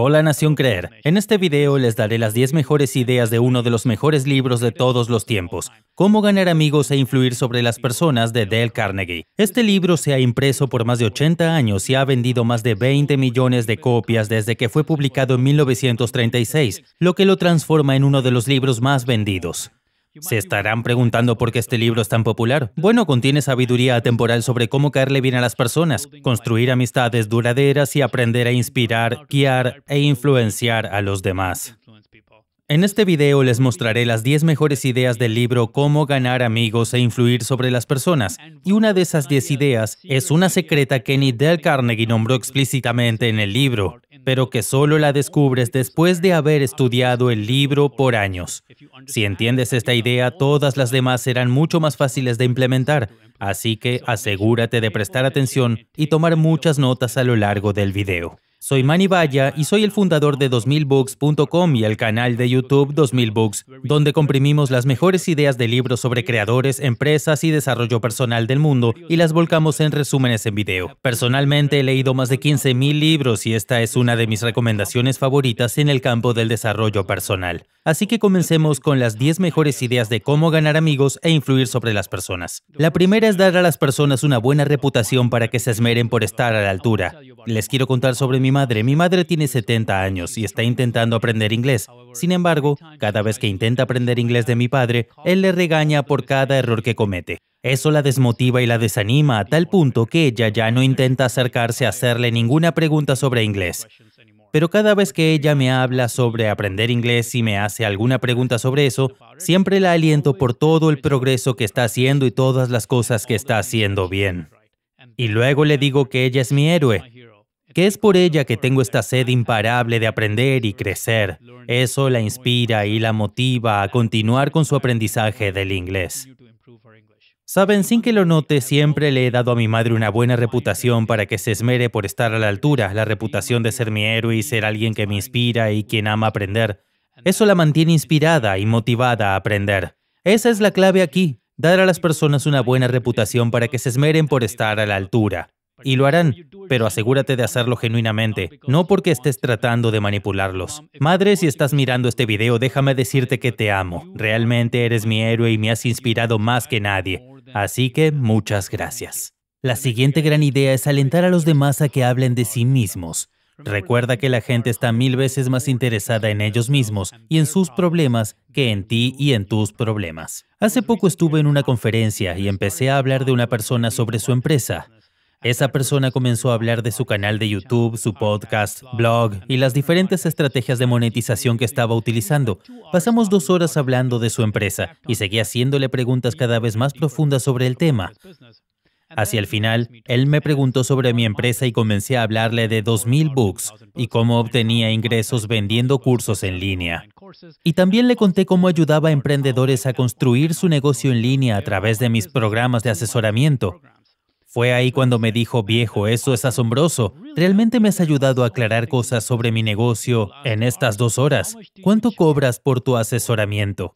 Hola Nación Creer, en este video les daré las 10 mejores ideas de uno de los mejores libros de todos los tiempos, Cómo ganar amigos e influir sobre las personas de Dale Carnegie. Este libro se ha impreso por más de 80 años y ha vendido más de 20 millones de copias desde que fue publicado en 1936, lo que lo transforma en uno de los libros más vendidos. Se estarán preguntando por qué este libro es tan popular. Bueno, contiene sabiduría atemporal sobre cómo caerle bien a las personas, construir amistades duraderas y aprender a inspirar, guiar e influenciar a los demás. En este video les mostraré las 10 mejores ideas del libro Cómo ganar amigos e influir sobre las personas, y una de esas 10 ideas es una secreta que ni Carnegie nombró explícitamente en el libro, pero que solo la descubres después de haber estudiado el libro por años. Si entiendes esta idea, todas las demás serán mucho más fáciles de implementar, así que asegúrate de prestar atención y tomar muchas notas a lo largo del video. Soy Manny Valla y soy el fundador de 2000books.com y el canal de YouTube 2000books, donde comprimimos las mejores ideas de libros sobre creadores, empresas y desarrollo personal del mundo y las volcamos en resúmenes en video. Personalmente he leído más de 15.000 libros y esta es una de mis recomendaciones favoritas en el campo del desarrollo personal. Así que comencemos con las 10 mejores ideas de cómo ganar amigos e influir sobre las personas. La primera es dar a las personas una buena reputación para que se esmeren por estar a la altura. Les quiero contar sobre mi madre. Mi madre tiene 70 años y está intentando aprender inglés. Sin embargo, cada vez que intenta aprender inglés de mi padre, él le regaña por cada error que comete. Eso la desmotiva y la desanima a tal punto que ella ya no intenta acercarse a hacerle ninguna pregunta sobre inglés. Pero cada vez que ella me habla sobre aprender inglés y me hace alguna pregunta sobre eso, siempre la aliento por todo el progreso que está haciendo y todas las cosas que está haciendo bien. Y luego le digo que ella es mi héroe, que es por ella que tengo esta sed imparable de aprender y crecer. Eso la inspira y la motiva a continuar con su aprendizaje del inglés. Saben, sin que lo note, siempre le he dado a mi madre una buena reputación para que se esmere por estar a la altura, la reputación de ser mi héroe y ser alguien que me inspira y quien ama aprender. Eso la mantiene inspirada y motivada a aprender. Esa es la clave aquí, dar a las personas una buena reputación para que se esmeren por estar a la altura. Y lo harán, pero asegúrate de hacerlo genuinamente, no porque estés tratando de manipularlos. Madre, si estás mirando este video, déjame decirte que te amo. Realmente eres mi héroe y me has inspirado más que nadie. Así que muchas gracias. La siguiente gran idea es alentar a los demás a que hablen de sí mismos. Recuerda que la gente está mil veces más interesada en ellos mismos y en sus problemas que en ti y en tus problemas. Hace poco estuve en una conferencia y empecé a hablar de una persona sobre su empresa. Esa persona comenzó a hablar de su canal de YouTube, su podcast, blog y las diferentes estrategias de monetización que estaba utilizando. Pasamos dos horas hablando de su empresa y seguí haciéndole preguntas cada vez más profundas sobre el tema. Hacia el final, él me preguntó sobre mi empresa y comencé a hablarle de 2.000 books y cómo obtenía ingresos vendiendo cursos en línea. Y también le conté cómo ayudaba a emprendedores a construir su negocio en línea a través de mis programas de asesoramiento. Fue ahí cuando me dijo, viejo, eso es asombroso. Realmente me has ayudado a aclarar cosas sobre mi negocio en estas dos horas. ¿Cuánto cobras por tu asesoramiento?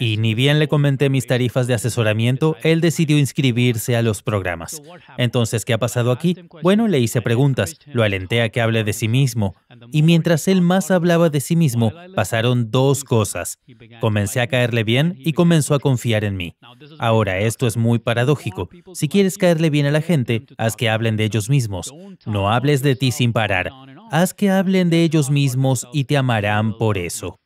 Y ni bien le comenté mis tarifas de asesoramiento, él decidió inscribirse a los programas. Entonces, ¿qué ha pasado aquí? Bueno, le hice preguntas, lo alenté a que hable de sí mismo. Y mientras él más hablaba de sí mismo, pasaron dos cosas. Comencé a caerle bien y comenzó a confiar en mí. Ahora, esto es muy paradójico. Si quieres caerle bien a la gente, haz que hablen de ellos mismos. No hables de ti sin parar. Haz que hablen de ellos mismos y te amarán por eso.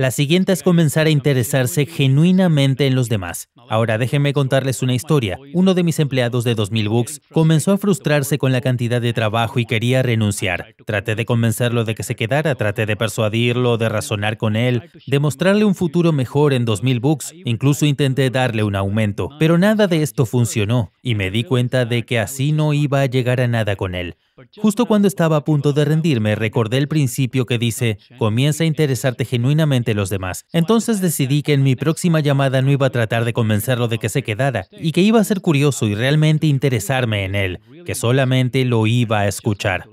La siguiente es comenzar a interesarse genuinamente en los demás. Ahora déjenme contarles una historia. Uno de mis empleados de 2000 Books comenzó a frustrarse con la cantidad de trabajo y quería renunciar. Traté de convencerlo de que se quedara, traté de persuadirlo, de razonar con él, de mostrarle un futuro mejor en 2000 Books, incluso intenté darle un aumento, pero nada de esto funcionó y me di cuenta de que así no iba a llegar a nada con él. Justo cuando estaba a punto de rendirme, recordé el principio que dice, comienza a interesarte genuinamente los demás. Entonces decidí que en mi próxima llamada no iba a tratar de convencerlo de que se quedara, y que iba a ser curioso y realmente interesarme en él, que solamente lo iba a escuchar.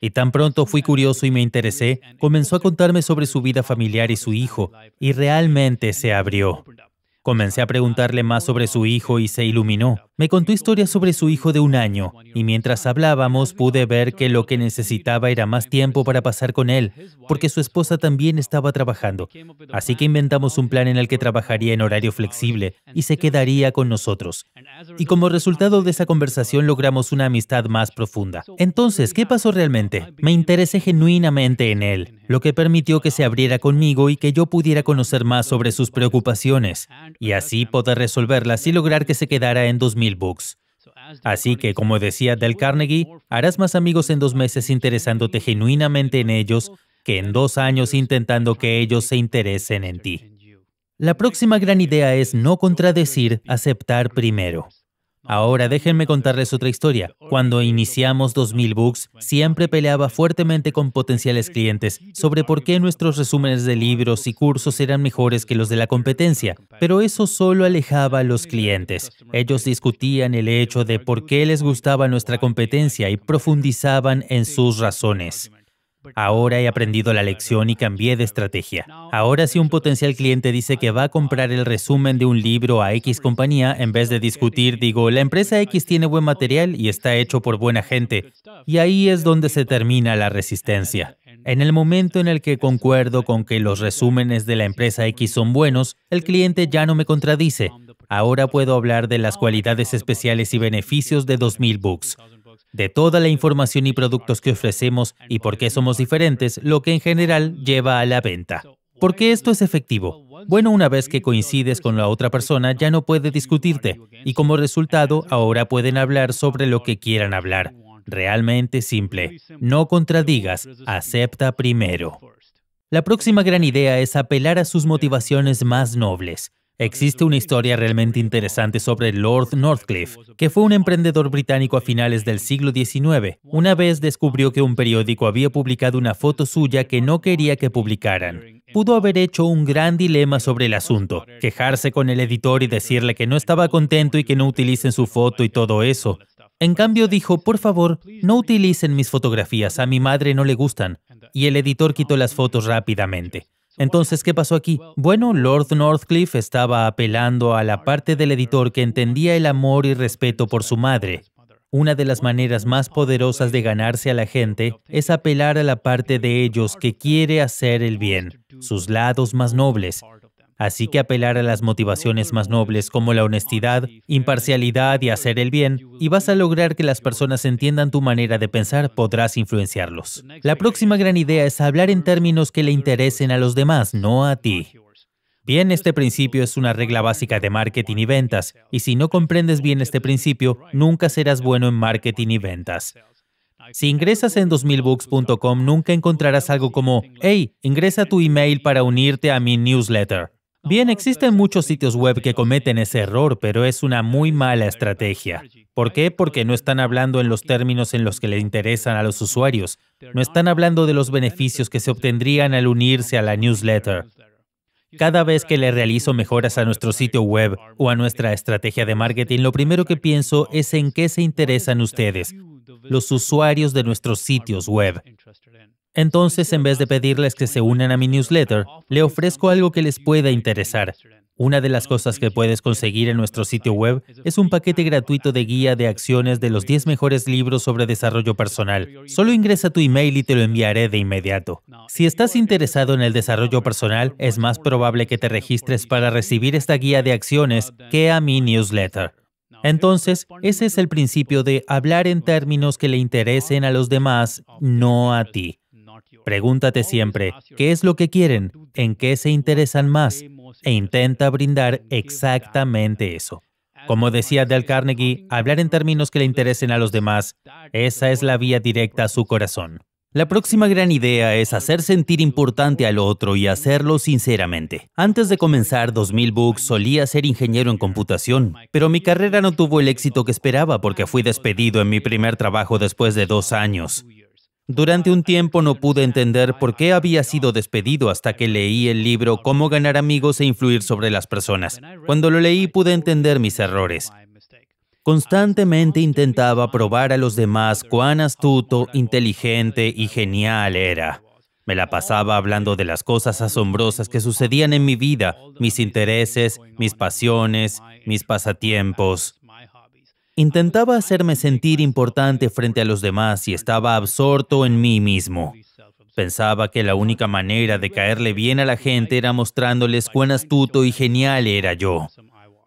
Y tan pronto fui curioso y me interesé, comenzó a contarme sobre su vida familiar y su hijo, y realmente se abrió. Comencé a preguntarle más sobre su hijo y se iluminó. Me contó historias sobre su hijo de un año, y mientras hablábamos pude ver que lo que necesitaba era más tiempo para pasar con él, porque su esposa también estaba trabajando. Así que inventamos un plan en el que trabajaría en horario flexible y se quedaría con nosotros. Y como resultado de esa conversación logramos una amistad más profunda. Entonces, ¿qué pasó realmente? Me interesé genuinamente en él, lo que permitió que se abriera conmigo y que yo pudiera conocer más sobre sus preocupaciones, y así poder resolverlas y lograr que se quedara en 2000 Así que, como decía Del Carnegie, harás más amigos en dos meses interesándote genuinamente en ellos que en dos años intentando que ellos se interesen en ti. La próxima gran idea es no contradecir, aceptar primero. Ahora déjenme contarles otra historia. Cuando iniciamos 2000 Books, siempre peleaba fuertemente con potenciales clientes sobre por qué nuestros resúmenes de libros y cursos eran mejores que los de la competencia, pero eso solo alejaba a los clientes. Ellos discutían el hecho de por qué les gustaba nuestra competencia y profundizaban en sus razones. Ahora he aprendido la lección y cambié de estrategia. Ahora si un potencial cliente dice que va a comprar el resumen de un libro a X compañía, en vez de discutir, digo, la empresa X tiene buen material y está hecho por buena gente. Y ahí es donde se termina la resistencia. En el momento en el que concuerdo con que los resúmenes de la empresa X son buenos, el cliente ya no me contradice. Ahora puedo hablar de las cualidades especiales y beneficios de 2000 Books de toda la información y productos que ofrecemos y por qué somos diferentes, lo que en general lleva a la venta. ¿Por qué esto es efectivo? Bueno, una vez que coincides con la otra persona ya no puede discutirte y como resultado ahora pueden hablar sobre lo que quieran hablar. Realmente simple. No contradigas, acepta primero. La próxima gran idea es apelar a sus motivaciones más nobles. Existe una historia realmente interesante sobre Lord Northcliffe, que fue un emprendedor británico a finales del siglo XIX. Una vez descubrió que un periódico había publicado una foto suya que no quería que publicaran. Pudo haber hecho un gran dilema sobre el asunto, quejarse con el editor y decirle que no estaba contento y que no utilicen su foto y todo eso. En cambio dijo, por favor, no utilicen mis fotografías, a mi madre no le gustan. Y el editor quitó las fotos rápidamente. Entonces, ¿qué pasó aquí? Bueno, Lord Northcliffe estaba apelando a la parte del editor que entendía el amor y respeto por su madre. Una de las maneras más poderosas de ganarse a la gente es apelar a la parte de ellos que quiere hacer el bien, sus lados más nobles, Así que apelar a las motivaciones más nobles como la honestidad, imparcialidad y hacer el bien, y vas a lograr que las personas entiendan tu manera de pensar, podrás influenciarlos. La próxima gran idea es hablar en términos que le interesen a los demás, no a ti. Bien, este principio es una regla básica de marketing y ventas, y si no comprendes bien este principio, nunca serás bueno en marketing y ventas. Si ingresas en 2000books.com, nunca encontrarás algo como, hey, ingresa tu email para unirte a mi newsletter. Bien, existen muchos sitios web que cometen ese error, pero es una muy mala estrategia. ¿Por qué? Porque no están hablando en los términos en los que le interesan a los usuarios. No están hablando de los beneficios que se obtendrían al unirse a la newsletter. Cada vez que le realizo mejoras a nuestro sitio web o a nuestra estrategia de marketing, lo primero que pienso es en qué se interesan ustedes los usuarios de nuestros sitios web. Entonces, en vez de pedirles que se unan a mi newsletter, le ofrezco algo que les pueda interesar. Una de las cosas que puedes conseguir en nuestro sitio web es un paquete gratuito de guía de acciones de los 10 mejores libros sobre desarrollo personal. Solo ingresa tu email y te lo enviaré de inmediato. Si estás interesado en el desarrollo personal, es más probable que te registres para recibir esta guía de acciones que a mi newsletter. Entonces, ese es el principio de hablar en términos que le interesen a los demás, no a ti. Pregúntate siempre, ¿qué es lo que quieren? ¿En qué se interesan más? E intenta brindar exactamente eso. Como decía Dale Carnegie, hablar en términos que le interesen a los demás, esa es la vía directa a su corazón. La próxima gran idea es hacer sentir importante al otro y hacerlo sinceramente. Antes de comenzar 2000 Books solía ser ingeniero en computación, pero mi carrera no tuvo el éxito que esperaba porque fui despedido en mi primer trabajo después de dos años. Durante un tiempo no pude entender por qué había sido despedido hasta que leí el libro Cómo ganar amigos e influir sobre las personas. Cuando lo leí pude entender mis errores. Constantemente intentaba probar a los demás cuán astuto, inteligente y genial era. Me la pasaba hablando de las cosas asombrosas que sucedían en mi vida, mis intereses, mis pasiones, mis pasatiempos. Intentaba hacerme sentir importante frente a los demás y estaba absorto en mí mismo. Pensaba que la única manera de caerle bien a la gente era mostrándoles cuán astuto y genial era yo.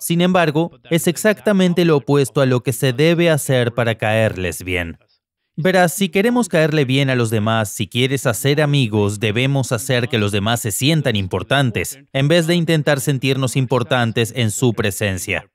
Sin embargo, es exactamente lo opuesto a lo que se debe hacer para caerles bien. Verás, si queremos caerle bien a los demás, si quieres hacer amigos, debemos hacer que los demás se sientan importantes, en vez de intentar sentirnos importantes en su presencia.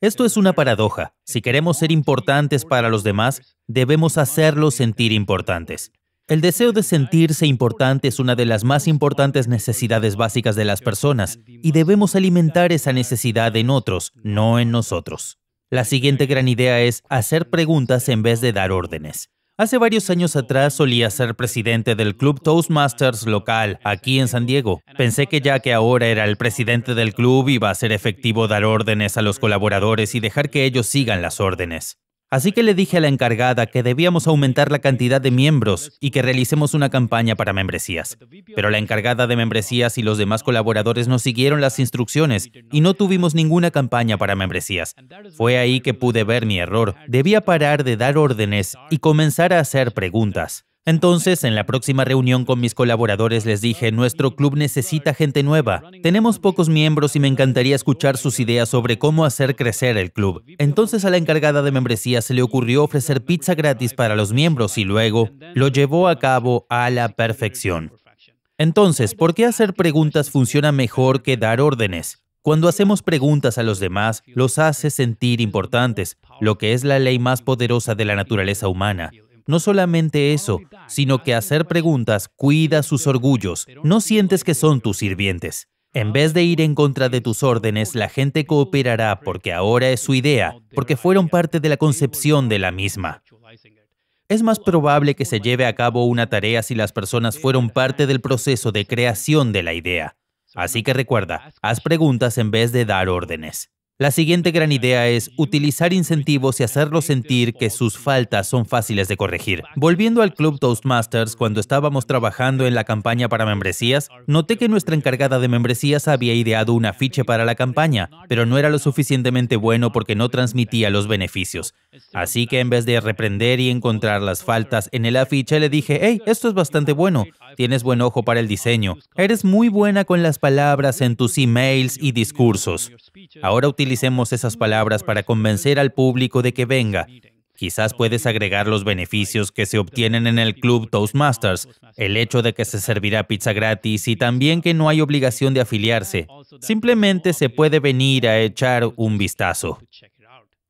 Esto es una paradoja. Si queremos ser importantes para los demás, debemos hacerlos sentir importantes. El deseo de sentirse importante es una de las más importantes necesidades básicas de las personas y debemos alimentar esa necesidad en otros, no en nosotros. La siguiente gran idea es hacer preguntas en vez de dar órdenes. Hace varios años atrás solía ser presidente del club Toastmasters local, aquí en San Diego. Pensé que ya que ahora era el presidente del club iba a ser efectivo dar órdenes a los colaboradores y dejar que ellos sigan las órdenes. Así que le dije a la encargada que debíamos aumentar la cantidad de miembros y que realicemos una campaña para membresías. Pero la encargada de membresías y los demás colaboradores no siguieron las instrucciones y no tuvimos ninguna campaña para membresías. Fue ahí que pude ver mi error. Debía parar de dar órdenes y comenzar a hacer preguntas. Entonces, en la próxima reunión con mis colaboradores les dije, nuestro club necesita gente nueva. Tenemos pocos miembros y me encantaría escuchar sus ideas sobre cómo hacer crecer el club. Entonces a la encargada de membresía se le ocurrió ofrecer pizza gratis para los miembros y luego lo llevó a cabo a la perfección. Entonces, ¿por qué hacer preguntas funciona mejor que dar órdenes? Cuando hacemos preguntas a los demás, los hace sentir importantes, lo que es la ley más poderosa de la naturaleza humana. No solamente eso, sino que hacer preguntas cuida sus orgullos. No sientes que son tus sirvientes. En vez de ir en contra de tus órdenes, la gente cooperará porque ahora es su idea, porque fueron parte de la concepción de la misma. Es más probable que se lleve a cabo una tarea si las personas fueron parte del proceso de creación de la idea. Así que recuerda, haz preguntas en vez de dar órdenes. La siguiente gran idea es utilizar incentivos y hacerlos sentir que sus faltas son fáciles de corregir. Volviendo al Club Toastmasters, cuando estábamos trabajando en la campaña para membresías, noté que nuestra encargada de membresías había ideado un afiche para la campaña, pero no era lo suficientemente bueno porque no transmitía los beneficios. Así que en vez de reprender y encontrar las faltas en el afiche, le dije, hey, esto es bastante bueno, tienes buen ojo para el diseño, eres muy buena con las palabras en tus emails y discursos. Ahora utilicemos esas palabras para convencer al público de que venga. Quizás puedes agregar los beneficios que se obtienen en el club Toastmasters, el hecho de que se servirá pizza gratis y también que no hay obligación de afiliarse. Simplemente se puede venir a echar un vistazo.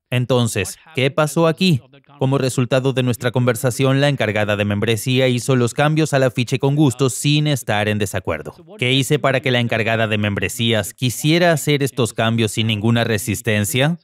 Entonces, ¿qué pasó aquí? Como resultado de nuestra conversación, la encargada de membresía hizo los cambios al afiche con gusto sin estar en desacuerdo. ¿Qué hice para que la encargada de membresías quisiera hacer estos cambios sin ninguna resistencia?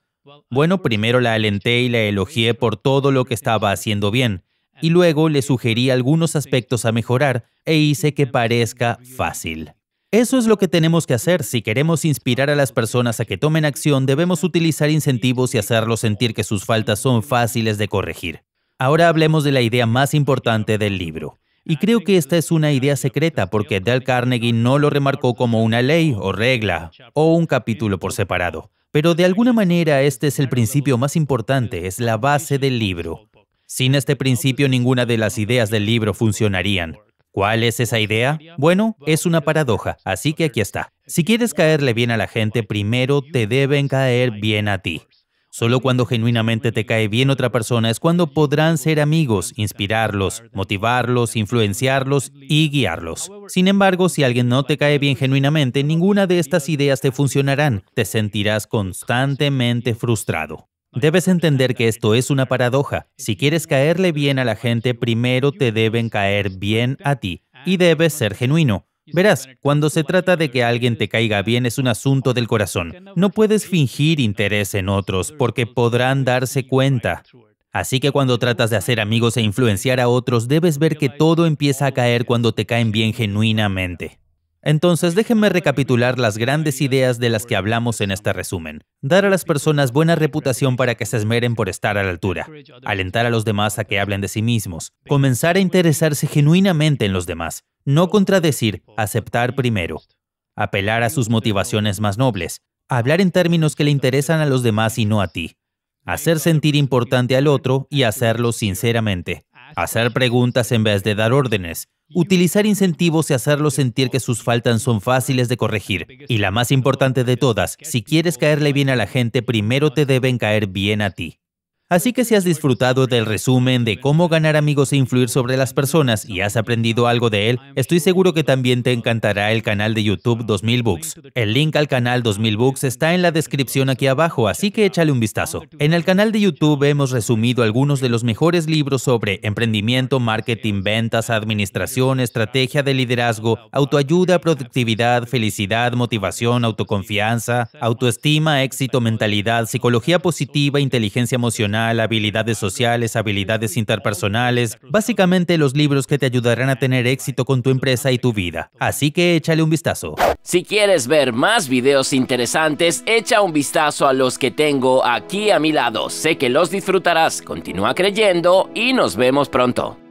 Bueno, primero la alenté y la elogié por todo lo que estaba haciendo bien, y luego le sugerí algunos aspectos a mejorar e hice que parezca fácil. Eso es lo que tenemos que hacer. Si queremos inspirar a las personas a que tomen acción, debemos utilizar incentivos y hacerlos sentir que sus faltas son fáciles de corregir. Ahora hablemos de la idea más importante del libro. Y creo que esta es una idea secreta porque Dale Carnegie no lo remarcó como una ley o regla o un capítulo por separado. Pero de alguna manera este es el principio más importante, es la base del libro. Sin este principio ninguna de las ideas del libro funcionarían. ¿Cuál es esa idea? Bueno, es una paradoja, así que aquí está. Si quieres caerle bien a la gente, primero te deben caer bien a ti. Solo cuando genuinamente te cae bien otra persona es cuando podrán ser amigos, inspirarlos, motivarlos, influenciarlos y guiarlos. Sin embargo, si alguien no te cae bien genuinamente, ninguna de estas ideas te funcionarán. Te sentirás constantemente frustrado. Debes entender que esto es una paradoja. Si quieres caerle bien a la gente, primero te deben caer bien a ti y debes ser genuino. Verás, cuando se trata de que alguien te caiga bien es un asunto del corazón. No puedes fingir interés en otros porque podrán darse cuenta. Así que cuando tratas de hacer amigos e influenciar a otros, debes ver que todo empieza a caer cuando te caen bien genuinamente. Entonces, déjenme recapitular las grandes ideas de las que hablamos en este resumen. Dar a las personas buena reputación para que se esmeren por estar a la altura. Alentar a los demás a que hablen de sí mismos. Comenzar a interesarse genuinamente en los demás. No contradecir, aceptar primero. Apelar a sus motivaciones más nobles. Hablar en términos que le interesan a los demás y no a ti. Hacer sentir importante al otro y hacerlo sinceramente hacer preguntas en vez de dar órdenes, utilizar incentivos y hacerlos sentir que sus faltas son fáciles de corregir. Y la más importante de todas, si quieres caerle bien a la gente, primero te deben caer bien a ti. Así que si has disfrutado del resumen de cómo ganar amigos e influir sobre las personas y has aprendido algo de él, estoy seguro que también te encantará el canal de YouTube 2000 Books. El link al canal 2000 Books está en la descripción aquí abajo, así que échale un vistazo. En el canal de YouTube hemos resumido algunos de los mejores libros sobre emprendimiento, marketing, ventas, administración, estrategia de liderazgo, autoayuda, productividad, felicidad, motivación, autoconfianza, autoestima, éxito, mentalidad, psicología positiva, inteligencia emocional, habilidades sociales, habilidades interpersonales, básicamente los libros que te ayudarán a tener éxito con tu empresa y tu vida. Así que échale un vistazo. Si quieres ver más videos interesantes, echa un vistazo a los que tengo aquí a mi lado. Sé que los disfrutarás. Continúa creyendo y nos vemos pronto.